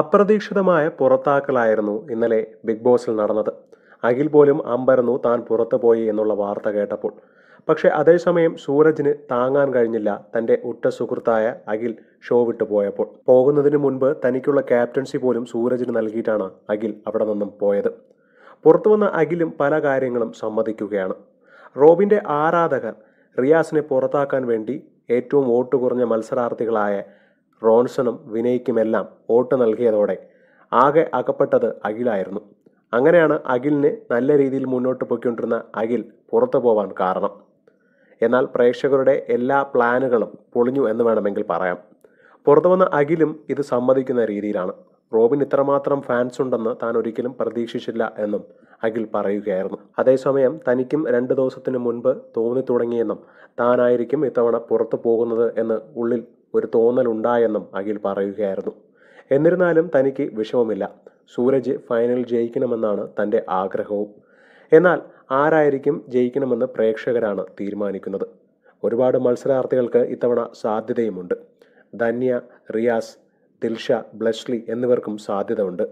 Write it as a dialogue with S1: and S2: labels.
S1: അപ്രതീക്ഷിതമായ പുറത്താക്കലായിരുന്നു ഇന്നലെ ബിഗ് ബോസിൽ നടന്നത് അഖിൽ പോലും അമ്പരന്നു താൻ പോയി എന്നുള്ള വാർത്ത കേട്ടപ്പോൾ പക്ഷേ അതേസമയം സൂരജിന് താങ്ങാൻ കഴിഞ്ഞില്ല തന്റെ ഉറ്റ സുഹൃത്തായ അഖിൽ ഷോ വിട്ടു പോയപ്പോൾ പോകുന്നതിന് മുൻപ് തനിക്കുള്ള ക്യാപ്റ്റൻസി പോലും സൂരജിന് നൽകിയിട്ടാണ് അഖിൽ അവിടെ നിന്നും പോയത് പുറത്തു വന്ന അഖിലും പല കാര്യങ്ങളും സമ്മതിക്കുകയാണ് റോബിന്റെ ആരാധകർ റിയാസിനെ പുറത്താക്കാൻ വേണ്ടി ഏറ്റവും വോട്ട് കുറഞ്ഞ മത്സരാർത്ഥികളായ റോൺസണും വിനയ്ക്കുമെല്ലാം വോട്ട് നൽകിയതോടെ ആകെ അകപ്പെട്ടത് അഖിലായിരുന്നു അങ്ങനെയാണ് അഖിലിന് നല്ല രീതിയിൽ മുന്നോട്ട് പോയിക്കൊണ്ടിരുന്ന അഖിൽ പുറത്തു പോവാൻ കാരണം എന്നാൽ പ്രേക്ഷകരുടെ എല്ലാ പ്ലാനുകളും പൊളിഞ്ഞു എന്ന് വേണമെങ്കിൽ പറയാം പുറത്തു വന്ന അഖിലും ഇത് സമ്മതിക്കുന്ന രീതിയിലാണ് റോബിൻ ഇത്രമാത്രം ഫാൻസ് ഉണ്ടെന്ന് താൻ ഒരിക്കലും പ്രതീക്ഷിച്ചില്ല എന്നും അഖിൽ പറയുകയായിരുന്നു അതേസമയം തനിക്കും രണ്ട് ദിവസത്തിന് മുൻപ് തോന്നി തുടങ്ങിയെന്നും താനായിരിക്കും ഇത്തവണ പുറത്തു പോകുന്നത് എന്ന് ഉള്ളിൽ ഒരു തോന്നലുണ്ടായെന്നും അഖിൽ പറയുകയായിരുന്നു എന്നിരുന്നാലും തനിക്ക് വിഷമമില്ല സൂരജ് ഫൈനൽ ജയിക്കണമെന്നാണ് തൻ്റെ ആഗ്രഹവും എന്നാൽ ആരായിരിക്കും ജയിക്കണമെന്ന് പ്രേക്ഷകരാണ് തീരുമാനിക്കുന്നത് ഒരുപാട് മത്സരാർത്ഥികൾക്ക് ഇത്തവണ സാധ്യതയുമുണ്ട് ധന്യ റിയാസ് ദിൽഷ ബ്ലഷ്ലി എന്നിവർക്കും സാധ്യത ഉണ്ട്